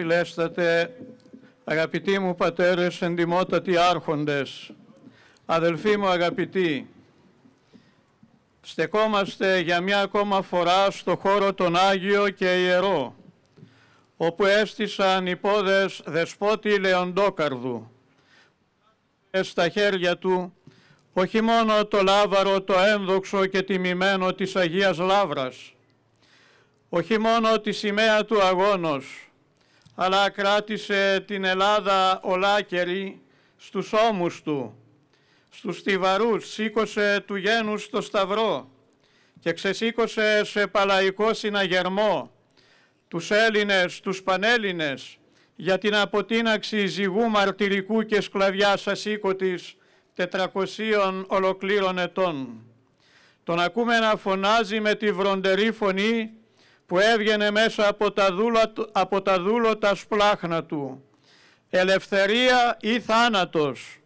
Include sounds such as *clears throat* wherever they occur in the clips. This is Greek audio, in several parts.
Φιλέστατε, αγαπητοί μου πατέρες, εντιμότατοι άρχοντες, αδελφοί μου αγαπητοί, στεκόμαστε για μια ακόμα φορά στο χώρο τον Άγιο και Ιερό, όπου έστησαν οι πόδες δεσπότη Λεοντόκαρδου, ε, στα χέρια του όχι μόνο το λάβαρο το ένδοξο και τιμημένο της Αγίας Λάβρας, όχι μόνο τη σημαία του αγώνος, αλλά κράτησε την Ελλάδα ολάκερη στους ώμους του. Στους στιβαρούς σήκωσε του γένους το σταυρό και ξεσήκωσε σε παλαϊκό συναγερμό τους Έλληνες, τους Πανέλληνες, για την αποτείναξη ζυγού μαρτυρικού και σκλαβιάς ασήκωτης 400 ολοκλήρων ετών. Τον ακούμε να φωνάζει με τη βροντερή φωνή που έβγαινε μέσα από τα, δούλα, από τα δούλωτα σπλάχνα του. Ελευθερία ή θάνατος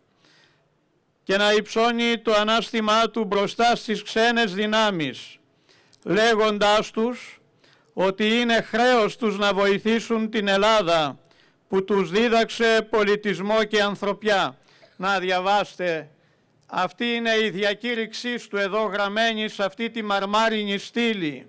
και να υψώνει το ανάστημά του μπροστά στις ξένες δυνάμεις, λέγοντάς τους ότι είναι χρέος τους να βοηθήσουν την Ελλάδα που τους δίδαξε πολιτισμό και ανθρωπιά. Να διαβάστε. Αυτή είναι η διακήρυξή του εδώ γραμμένη σε αυτή τη μαρμάρινη στήλη.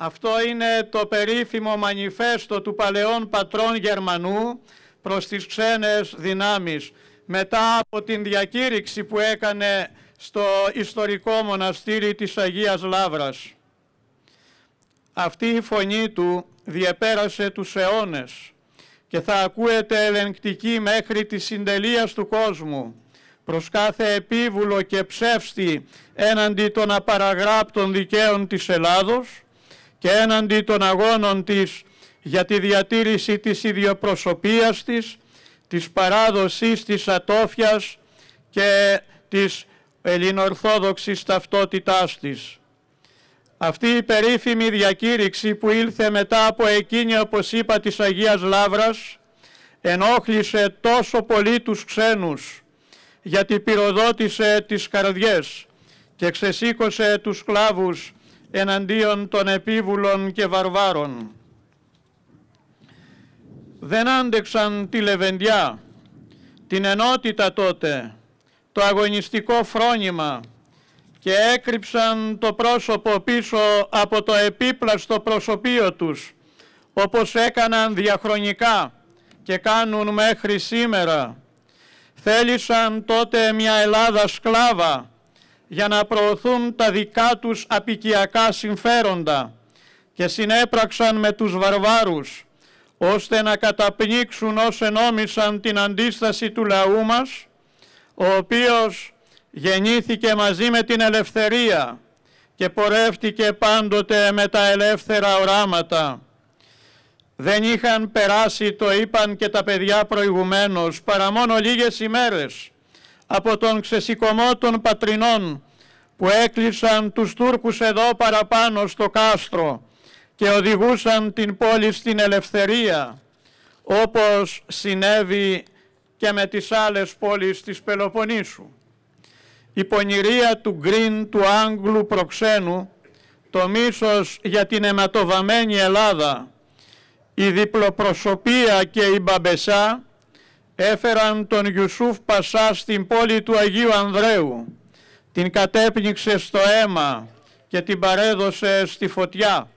Αυτό είναι το περίφημο μανιφέστο του παλαιών πατρών Γερμανού προς τις ξένες δυνάμεις. Μετά από την διακήρυξη που έκανε στο ιστορικό μοναστήρι της Αγίας Λάβρας. Αυτή η φωνή του διεπέρασε τους αιώνες και θα ακούεται ελεγκτική μέχρι τη συντελεία του κόσμου προς κάθε επίβουλο και ψεύστη έναντι των απαραγράπτων δικαίων της Ελλάδος και έναντι των αγώνων της για τη διατήρηση της ιδιοπροσωπείας της, της παράδοσης της ατόφιας και της ελληνοορθόδοξης ταυτότητάς της. Αυτή η περίφημη διακήρυξη που ήλθε μετά από εκείνη, όπως είπα, της Αγίας Λαύρας, ενόχλησε τόσο πολύ τους ξένους, γιατί πυροδότησε τις καρδιές και ξεσήκωσε τους κλάβους εναντίον των επίβουλων και βαρβάρων. Δεν άντεξαν τη λεβεντιά, την ενότητα τότε, το αγωνιστικό φρόνημα και έκρυψαν το πρόσωπο πίσω από το επίπλαστο προσωπείο τους, όπως έκαναν διαχρονικά και κάνουν μέχρι σήμερα. Θέλησαν τότε μια Ελλάδα σκλάβα, για να προωθούν τα δικά τους απικιακά συμφέροντα και συνέπραξαν με τους βαρβάρους, ώστε να καταπνίξουν όσοι ενόμισαν την αντίσταση του λαού μας, ο οποίος γεννήθηκε μαζί με την ελευθερία και πορεύτηκε πάντοτε με τα ελεύθερα οράματα. Δεν είχαν περάσει, το είπαν και τα παιδιά προηγουμένως, παρά μόνο λίγες ημέρες από τον ξεσηκωμό των πατρινών που έκλεισαν τους Τούρκους εδώ παραπάνω στο κάστρο και οδηγούσαν την πόλη στην ελευθερία, όπως συνέβη και με τις άλλες πόλεις της Πελοποννήσου. Η πονηρία του γκριν του Άγγλου προξένου, το μίσος για την αιματοβαμένη Ελλάδα, η διπλοπροσωπία και η μπαμπεσά έφεραν τον Ιουσούφ Πασά στην πόλη του Αγίου Ανδρέου, την κατέπνιξε στο αίμα και την παρέδωσε στη φωτιά.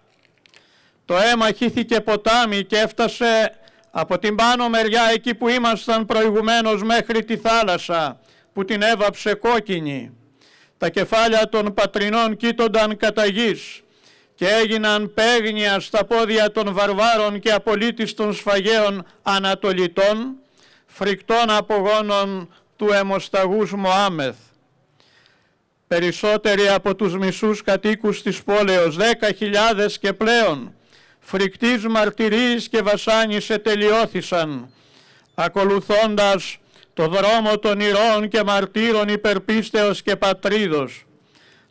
Το αίμα χύθηκε ποτάμι και έφτασε από την πάνω μεριά εκεί που ήμασταν προηγουμένως μέχρι τη θάλασσα που την έβαψε κόκκινη. Τα κεφάλια των πατρινών κοίτονταν κατά γης και έγιναν παίγνια στα πόδια των βαρβάρων και των σφαγέων ανατολιτών φρικτών απογόνων του αιμοσταγούς Μωάμεθ. Περισσότεροι από τους μισούς κατοίκους της πόλεως, δέκα χιλιάδες και πλέον, φρικτής μαρτυρίες και βασάνισε ετελειώθησαν, ακολουθώντας το δρόμο των ηρών και μαρτύρων υπερπίστεως και πατρίδος.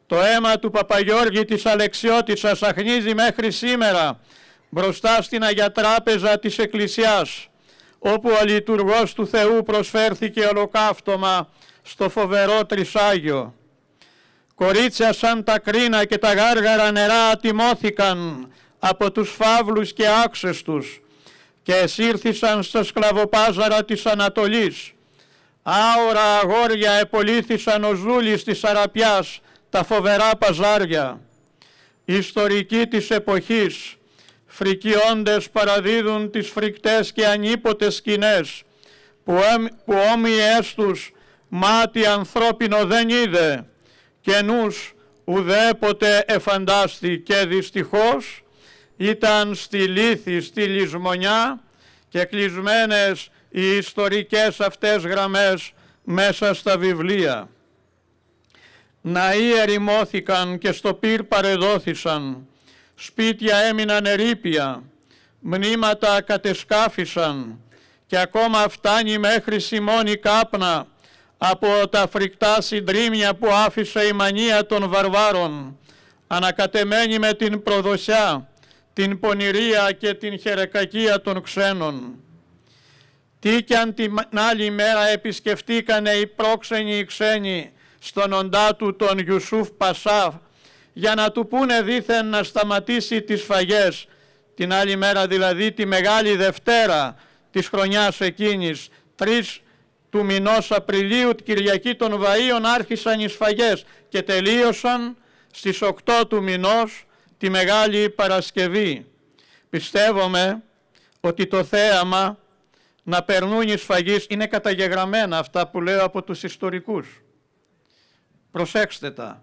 Το αίμα του Παπαγιώργη της Αλεξιώτησας αχνίζει μέχρι σήμερα μπροστά στην Αγιατράπεζα της Εκκλησιάς όπου ο λειτουργός του Θεού προσφέρθηκε ολοκαύτωμα στο φοβερό Τρισάγιο. Κορίτσια σαν τα κρίνα και τα γάργαρα νερά ατιμώθηκαν από τους φαύλους και άξες τους και εσύρθησαν στα σκλαβοπάζαρα της Ανατολής. Άωρα αγόρια επολύθησαν ο Ζούλης της Αραπιάς τα φοβερά παζάρια. Ιστορική της εποχής, φρικιώντες παραδίδουν τις φρικτές και ανίποτες σκηνές, που, που όμοιες τους μάτι ανθρώπινο δεν είδε, και νους ουδέποτε εφαντάστη και δυστυχώς ήταν στη λύθη, στη λησμονιά και κλεισμένες οι ιστορικές αυτές γραμμές μέσα στα βιβλία. Να ερημώθηκαν και στο πυρ παρεδόθησαν, σπίτια έμειναν ερήπια, μνήματα κατεσκάφισαν και ακόμα φτάνει μέχρι σημώνει κάπνα από τα φρικτά συντρίμια που άφησε η μανία των βαρβάρων, ανακατεμένη με την προδοσιά, την πονηρία και την χερεκακία των ξένων. Τι κι αν την άλλη μέρα επισκεφτήκανε οι πρόξενοι οι ξένοι στον οντά του τον Ιουσούφ Πασά, για να του πούνε δήθεν να σταματήσει τις φαγές. Την άλλη μέρα δηλαδή τη Μεγάλη Δευτέρα της χρονιάς εκείνης, 3 του μηνός Απριλίου, την Κυριακή των Βαΐων άρχισαν οι σφαγές και τελείωσαν στις 8 του μηνός τη Μεγάλη Παρασκευή. Πιστεύομαι ότι το θέαμα να περνούν οι σφαγείς είναι καταγεγραμμένα αυτά που λέω από τους ιστορικούς. Προσέξτε τα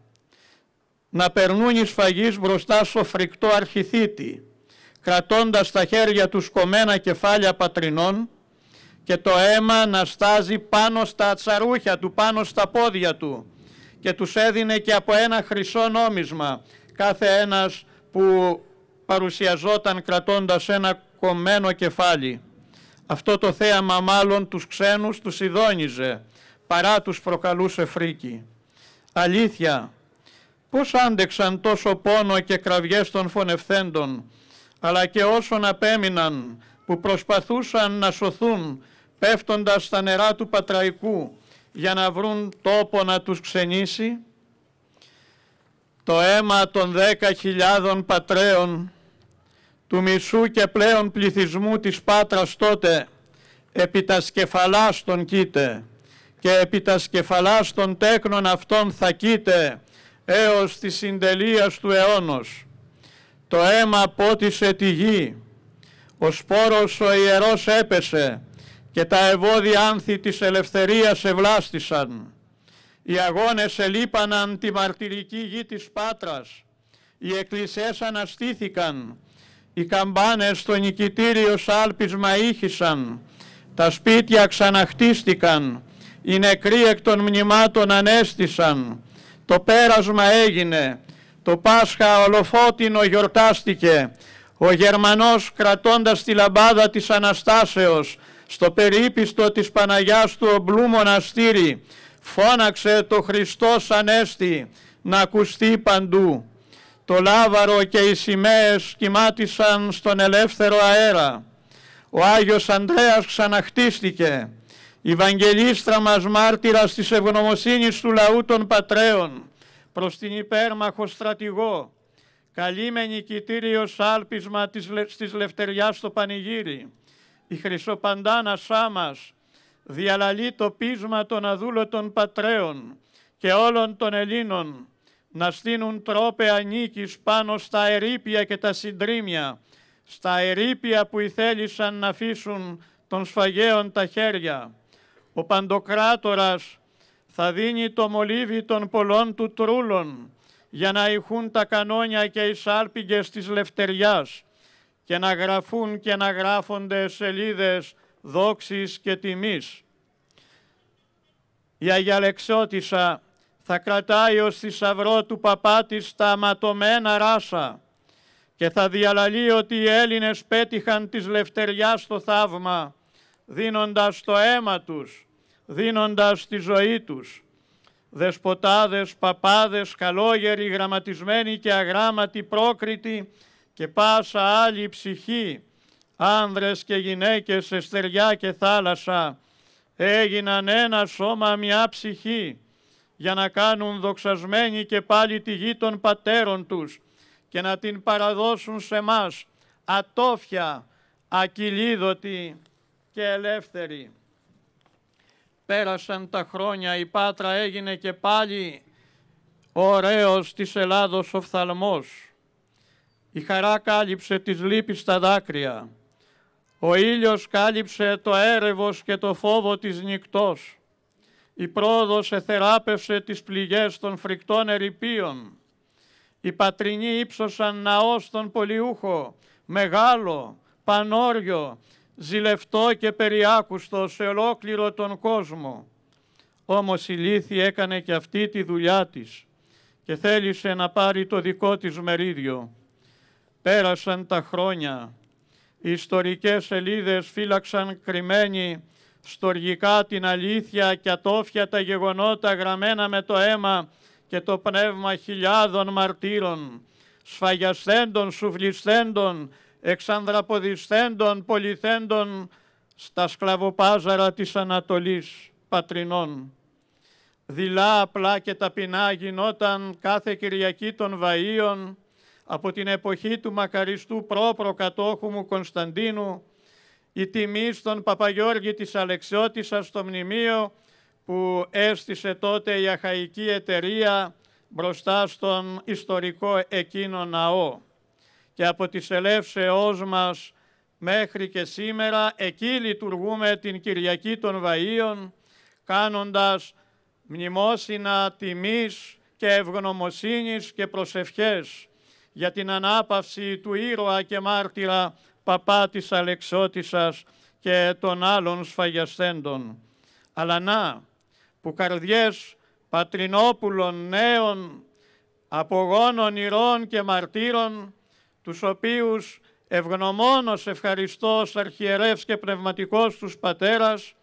να περνούν οι σφαγείς μπροστά στο φρικτό αρχιθήτη, κρατώντας στα χέρια τους κομμένα κεφάλια πατρινών και το αίμα να στάζει πάνω στα τσαρούχια του, πάνω στα πόδια του και τους έδινε και από ένα χρυσό νόμισμα κάθε ένας που παρουσιαζόταν κρατώντας ένα κομμένο κεφάλι. Αυτό το θέαμα μάλλον τους ξένους τους ειδώνιζε, παρά τους προκαλούσε φρίκη. Αλήθεια, Πώς άντεξαν τόσο πόνο και κραυγές των φωνευθέντων, αλλά και όσων απέμειναν που προσπαθούσαν να σωθούν πέφτοντας στα νερά του Πατραϊκού για να βρουν τόπο να τους ξενήσει. Το αίμα των δέκα χιλιάδων πατρέων του μισού και πλέον πληθυσμού της Πάτρας τότε επί τα σκεφαλάς κοίτε και επί τα σκεφαλάς των τέκνων αυτών θα έως τη συντελείας του αιώνος. Το αίμα πότισε τη γη, ο σπόρος ο ιερός έπεσε και τα ευώδια άνθη της ελευθερίας ευλάστησαν. Οι αγώνες ελείπαναν τη μαρτυρική γη της Πάτρας, οι εκκλησίες αναστήθηκαν, οι καμπάνες στο νικητήριο σάλπισμα ήχησαν, τα σπίτια ξαναχτίστηκαν, οι νεκροί εκ των μνημάτων ανέστησαν, το πέρασμα έγινε, το Πάσχα ολοφώτινο γιορτάστηκε. Ο Γερμανός κρατώντας τη λαμπάδα της Αναστάσεως στο περίπιστο της Παναγιάς του Ομπλού Μοναστήρι φώναξε το Χριστός Ανέστη να ακουστεί παντού. Το λάβαρο και οι σημαίες κοιμάτισαν στον ελεύθερο αέρα. Ο Άγιος Ανδρέας ξαναχτίστηκε. Ευαγγελίστρα μας μάρτυρας της ευγνωμοσύνης του λαού των πατρέων, προς την υπέρμαχο στρατηγό, καλήμενη με σάλπισμα της, της Λευτεριάς στο πανηγύρι, η χρυσοπαντάνα σάμας, διαλαλεί το πείσμα των αδούλωτων πατρέων και όλων των Ελλήνων, να στείνουν τρόπε νίκης πάνω στα ερήπια και τα συντρίμια, στα ερήπια που ηθέλησαν να αφήσουν των σφαγέων τα χέρια. Ο Παντοκράτορας θα δίνει το μολύβι των πολλών του τρούλων για να ηχούν τα κανόνια και οι σάλπιγγες της λευτεριάς και να γραφούν και να γράφονται σελίδες δόξης και τιμής. Η Αγία θα κρατάει ως θησαυρό του παπά της τα αματωμένα ράσα και θα διαλαλεί ότι οι Έλληνες πέτυχαν της λευτεριάς το θαύμα δίνοντας το αίμα τους δίνοντας τη ζωή τους. Δεσποτάδες, παπάδες, καλόγεροι, γραμματισμένοι και αγράμματοι, πρόκριτοι και πάσα άλλη ψυχή, άνδρες και γυναίκες σε στεριά και θάλασσα, έγιναν ένα σώμα μια ψυχή, για να κάνουν δοξασμένη και πάλι τη γη των πατέρων τους και να την παραδώσουν σε μας ατόφια, ακυλίδωτη και ελεύθερη. Πέρασαν τα χρόνια, η Πάτρα έγινε και πάλι ωραίος της Ελλάδος οφθαλμός. Η χαρά κάλυψε τις λύπης στα δάκρυα. Ο ήλιος κάλυψε το έρευος και το φόβο της νυχτός. Η πρόοδος εθεράπευσε τις πληγές των φρικτών ερηπείων. Οι πατρινοί ύψωσαν ναό στον πολιούχο, μεγάλο, πανόριο, ζηλευτό και περιάκουστο σε ολόκληρο τον κόσμο. Όμως η Λύθη έκανε και αυτή τη δουλειά της και θέλησε να πάρει το δικό της μερίδιο. Πέρασαν τα χρόνια. Οι ιστορικές σελίδες φύλαξαν κρυμμένοι στοργικά την αλήθεια και ατόφια τα γεγονότα γραμμένα με το αίμα και το πνεύμα χιλιάδων μαρτύρων, σφαγιαστέντων, σουβλιστέντων, εξανδραποδισθέντων πολυθέντων στα σκλαβοπάζαρα της Ανατολής πατρινών. Δειλά απλά και ταπεινά γινόταν κάθε Κυριακή των Βαΐων από την εποχή του μακαριστού πρόπροκατόχου μου Κωνσταντίνου η τιμή στον Παπαγιώργη της Αλεξιώτησας στο μνημείο που έστησε τότε η Αχαϊκή Εταιρεία μπροστά στον ιστορικό εκείνο ναό και από τις ελεύσεώς μας μέχρι και σήμερα εκεί λειτουργούμε την Κυριακή των Βαΐων κάνοντας μνημόσυνα τιμής και ευγνωμοσύνης και προσευχές για την ανάπαυση του ήρωα και μάρτυρα παπά της Αλεξότισσας και των άλλων σφαγιαστέντων. Αλλά να, που καρδιές πατρινόπουλων νέων, απογόνων ηρών και μαρτύρων τους οποίους ευγνωμόνος ευχαριστός αρχιερεύς και πνευματικός τους πατέρας,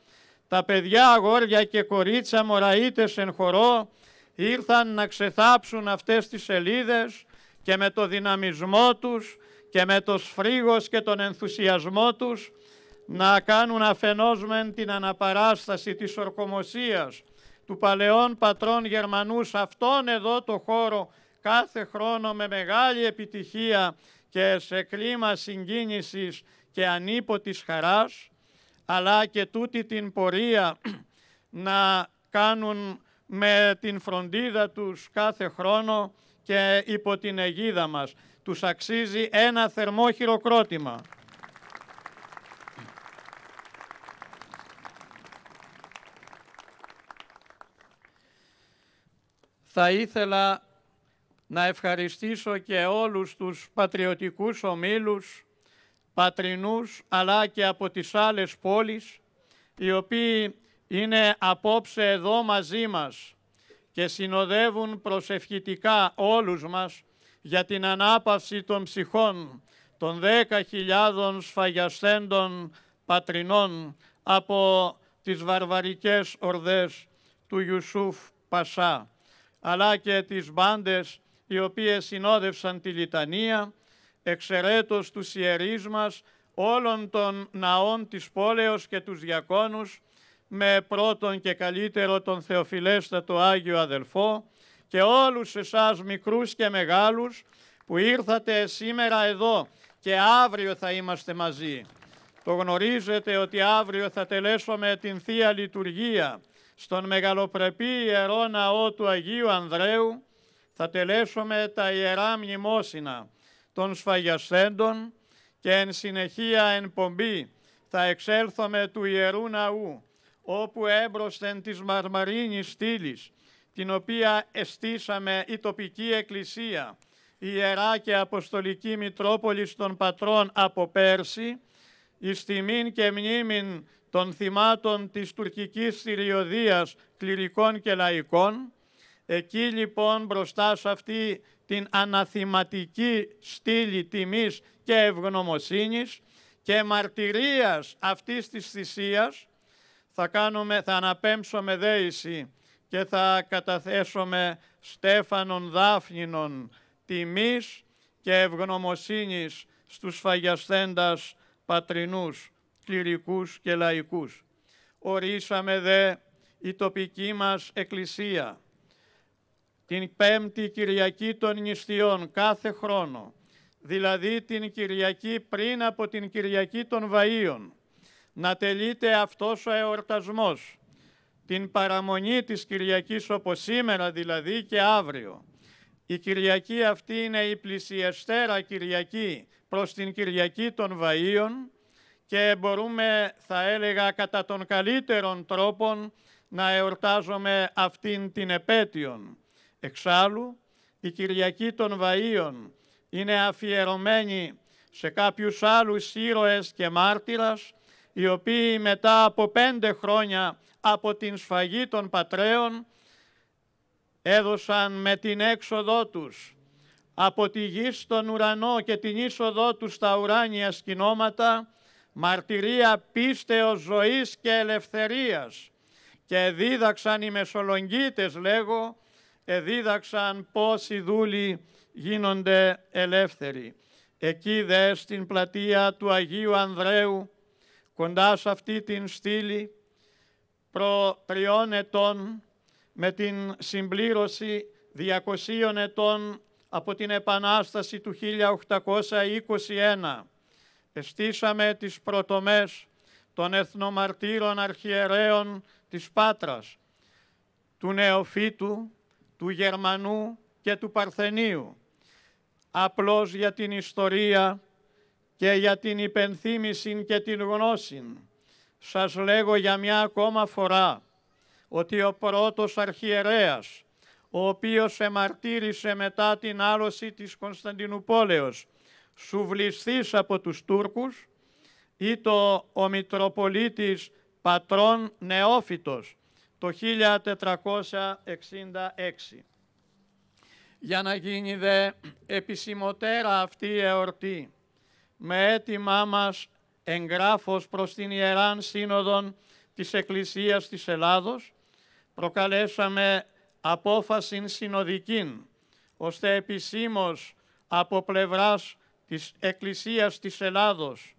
τα παιδιά, αγόρια και κορίτσα μωραΐτες εν χορό ήρθαν να ξεθάψουν αυτές τις σελίδες και με το δυναμισμό τους και με το σφρίγος και τον ενθουσιασμό τους να κάνουν αφενός μεν την αναπαράσταση της ορκομοσίας του παλαιών πατρών Γερμανούς αυτόν εδώ το χώρο κάθε χρόνο με μεγάλη επιτυχία και σε κλίμα συγκίνησης και ανίποτης χαράς, αλλά και τούτη την πορεία *clears throat* να κάνουν με την φροντίδα τους κάθε χρόνο και υπό την αιγίδα μας. Τους αξίζει ένα θερμό χειροκρότημα. Θα ήθελα να ευχαριστήσω και όλους τους πατριωτικούς ομίλους, πατρινούς αλλά και από τις άλλες πόλεις, οι οποίοι είναι απόψε εδώ μαζί μας και συνοδεύουν προσευχητικά όλους μας για την ανάπαυση των ψυχών των 10.000 σφαγιαστέντων πατρινών από τις βαρβαρικές ορδές του Ιουσούφ Πασά, αλλά και τις μπάντες οι οποίες συνόδευσαν τη Λιτανία, εξαιρέτως τους ιερείς μας, όλων των ναών της πόλεως και τους διακόνους, με πρώτον και καλύτερο τον Θεοφιλέστατο Άγιο Αδελφό και όλους εσάς μικρούς και μεγάλους που ήρθατε σήμερα εδώ και αύριο θα είμαστε μαζί. Το γνωρίζετε ότι αύριο θα τελέσουμε την Θεία Λειτουργία στον μεγαλοπρεπή Ιερό Ναό του Αγίου Ανδρέου θα τελέσουμε τα ιερά μνημόσυνα των σφαγιασθέντων και εν συνεχεία εν πομπή θα εξέλθουμε του Ιερού Ναού, όπου έμπροσθεν της μαρμαρίνης στήλης, την οποία εστήσαμε η τοπική εκκλησία, η Ιερά και Αποστολική Μητρόπολη των Πατρών από πέρσι, εις τιμήν και μνήμην των θυμάτων της τουρκικής θηριωδίας κληρικών και λαϊκών, Εκεί λοιπόν μπροστά σε αυτή την αναθυματική στήλη τιμής και ευγνωμοσύνης και μαρτυρίας αυτής της θυσίας θα, κάνουμε, θα αναπέμψουμε δέηση και θα καταθέσουμε στέφανον δάφνινον τιμής και ευγνωμοσύνης στους φαγιασθέντας πατρινούς, κληρικούς και λαϊκούς. Ορίσαμε δε η τοπική μας εκκλησία την πέμπτη Κυριακή των νηστείων κάθε χρόνο, δηλαδή την Κυριακή πριν από την Κυριακή των Βαΐων, να τελείται αυτός ο εορτασμός, την παραμονή της Κυριακής όπως σήμερα δηλαδή και αύριο. Η Κυριακή αυτή είναι η πλησιεστέρα Κυριακή προς την Κυριακή των Βαΐων και μπορούμε, θα έλεγα, κατά των καλύτερων τρόπων να εορτάζουμε αυτήν την επέτειον. Εξάλλου, η Κυριακή των Βαΐων είναι αφιερωμένη σε κάποιους άλλους ήρωες και μάρτυρας, οι οποίοι μετά από πέντε χρόνια από την σφαγή των πατρέων έδωσαν με την έξοδό τους από τη γη στον ουρανό και την είσοδό τους στα ουράνια σκηνώματα μαρτυρία πίστεως ζωής και ελευθερίας και δίδαξαν οι Μεσολογγίτες λέγω εδίδαξαν πώς οι δούλοι γίνονται ελεύθεροι. Εκεί δε στην πλατεία του Αγίου Ανδρέου, κοντά σε αυτή την στήλη, προ ετών, με την συμπλήρωση 200 ετών από την Επανάσταση του 1821, εστίσαμε τις πρωτομές των εθνομαρτύρων αρχιερέων της Πάτρας, του Νεοφύτου, του Γερμανού και του Παρθενίου, απλώς για την ιστορία και για την υπενθύμηση και την γνώση. Σας λέγω για μια ακόμα φορά ότι ο πρώτος αρχιερέας, ο οποίος εμαρτύρησε μετά την άλωση της Κωνσταντινούπολεως, σουβληστής από τους Τούρκους, ή το ο Μητροπολίτης Πατρών Νεόφυτος, το 1466. Για να γίνει δε επισημωτέρα αυτή η εορτή, με έτοιμά μας εγγράφος προς την Ιεράν Σύνοδον της Εκκλησίας της Ελλάδος, προκαλέσαμε απόφαση συνοδικήν, ώστε επισήμως από πλευράς της Εκκλησίας της Ελλάδος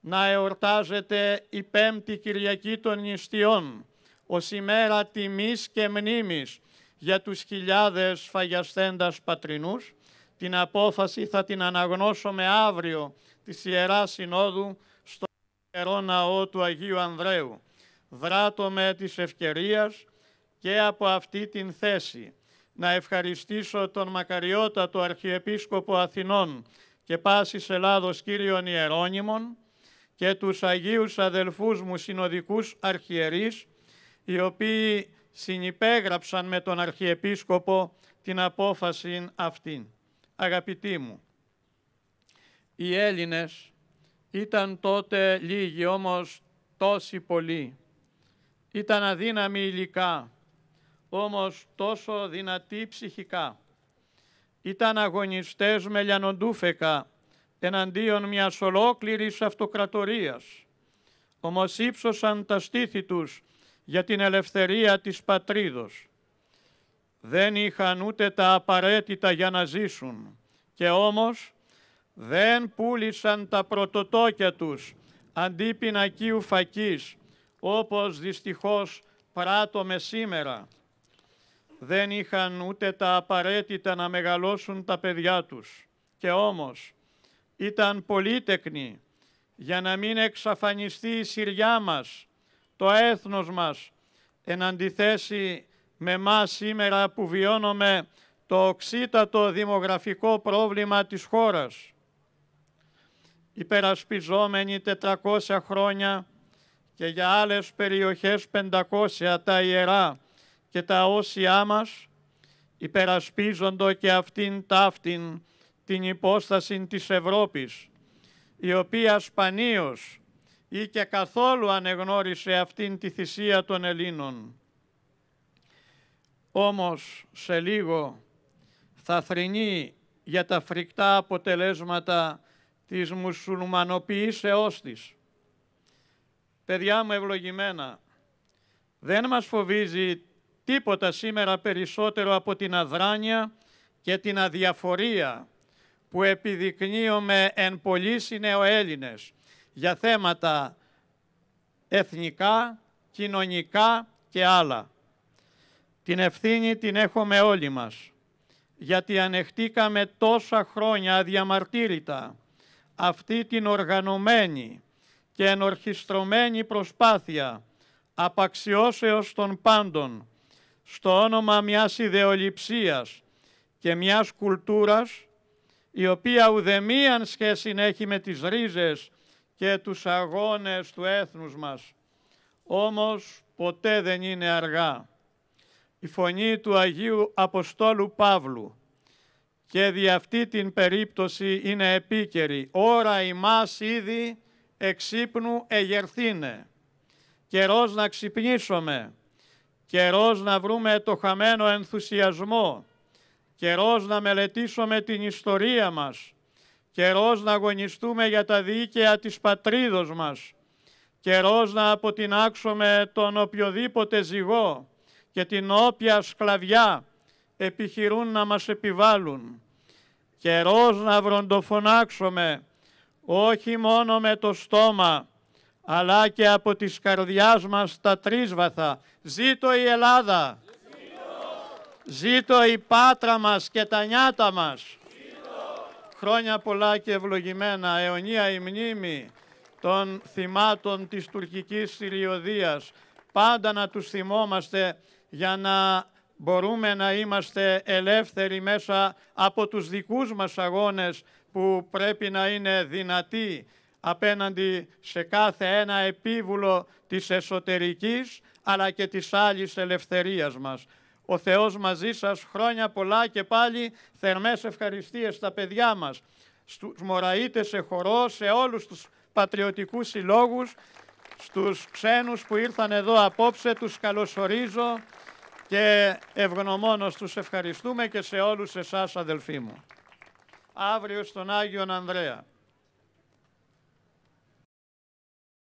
να εορτάζεται η Πέμπτη Κυριακή των Νηστείων, ως ημέρα τιμής και μνήμης για τους χιλιάδες φαγιαστέντας πατρινούς. Την απόφαση θα την με αύριο της Ιεράς Συνόδου στο Ιερό Ναό του Αγίου Ανδρέου. Δράτω με της ευκαιρίας και από αυτή την θέση να ευχαριστήσω τον μακαριότατο Αρχιεπίσκοπο Αθηνών και Πάσης Ελλάδος Κύριον Ιερώνυμων και τους Αγίους αδελφούς μου συνοδικούς αρχιερείς οι οποίοι συνυπέγραψαν με τον Αρχιεπίσκοπο την απόφαση αυτήν. Αγαπητοί μου, οι Έλληνες ήταν τότε λίγοι, όμως τόσοι πολλοί. Ήταν αδύναμοι υλικά, όμως τόσο δυνατοί ψυχικά. Ήταν αγωνιστές με λιανοντούφεκα εναντίον μιας ολόκληρης αυτοκρατορίας. Όμως ύψωσαν τα στήθη τους για την ελευθερία της πατρίδος. Δεν είχαν ούτε τα απαραίτητα για να ζήσουν και όμως δεν πούλησαν τα πρωτοτόκια τους αντί πινακίου φακής, όπως δυστυχώς πράττομε σήμερα. Δεν είχαν ούτε τα απαραίτητα να μεγαλώσουν τα παιδιά τους και όμως ήταν πολύτεκνοι για να μην εξαφανιστεί η Συριά μας το έθνος μας, εν αντιθέσει με μας σήμερα που βιώνουμε το οξύτατο δημογραφικό πρόβλημα της χώρας. Υπερασπιζόμενοι 400 χρόνια και για άλλες περιοχές 500 τα ιερά και τα όσια μας, υπερασπίζοντο και αυτήν ταύτην την υπόσταση της Ευρώπης, η οποία σπανίως ή και καθόλου ανεγνώρισε αυτήν τη θυσία των Ελλήνων. Όμως σε λίγο θα θρυνεί για τα φρικτά αποτελέσματα της μουσουλμανοποιήσεώς της. Παιδιά μου ευλογημένα, δεν μας φοβίζει τίποτα σήμερα περισσότερο από την αδράνεια και την αδιαφορία που επιδεικνύουμε εν πολλοί Έλληνες για θέματα εθνικά, κοινωνικά και άλλα. Την ευθύνη την έχουμε όλοι μας, γιατί ανεχτήκαμε τόσα χρόνια αδιαμαρτύρητα αυτή την οργανωμένη και ενορχιστρωμένη προσπάθεια απαξιώσεως των πάντων στο όνομα μιας ιδεολειψίας και μιας κουλτούρας η οποία ουδεμίαν σχέση έχει με τις ρίζες και τους αγώνες του έθνους μας. Όμως ποτέ δεν είναι αργά. Η φωνή του Αγίου Αποστόλου Παύλου και δι' αυτή την περίπτωση είναι επίκαιρη. Ώρα ημάς ήδη εξύπνου εγερθήνε. Καιρός να ξυπνήσουμε. Καιρός να βρούμε το χαμένο ενθουσιασμό. Καιρός να μελετήσουμε την ιστορία μας καιρός να αγωνιστούμε για τα δίκαια της πατρίδος μας, καιρός να αποτινάξουμε τον οποιοδήποτε ζυγό και την όποια σκλαβιά επιχειρούν να μας επιβάλλουν, καιρός να βροντοφωνάξουμε όχι μόνο με το στόμα, αλλά και από τις καρδιάς μας τα τρίσβαθα. Ζήτω η Ελλάδα! Ζήτω, Ζήτω η πάτρα μας και τα νιάτα μας! Χρόνια πολλά και ευλογημένα, αιωνία η μνήμη των θυμάτων της τουρκικής ηλιοδίας. Πάντα να τους θυμόμαστε για να μπορούμε να είμαστε ελεύθεροι μέσα από τους δικούς μας αγώνες που πρέπει να είναι δυνατοί απέναντι σε κάθε ένα επίβουλο της εσωτερικής αλλά και της άλλης ελευθερίας μας ο Θεός μαζί σας χρόνια πολλά και πάλι θερμές ευχαριστίες στα παιδιά μας, στους Μωραΐτες σε χορό, σε όλους τους πατριωτικούς συλλόγους, στους ξένους που ήρθαν εδώ απόψε, τους καλωσορίζω και ευγνωμόνως τους ευχαριστούμε και σε όλους εσάς αδελφοί μου. Αύριο στον Άγιον Ανδρέα.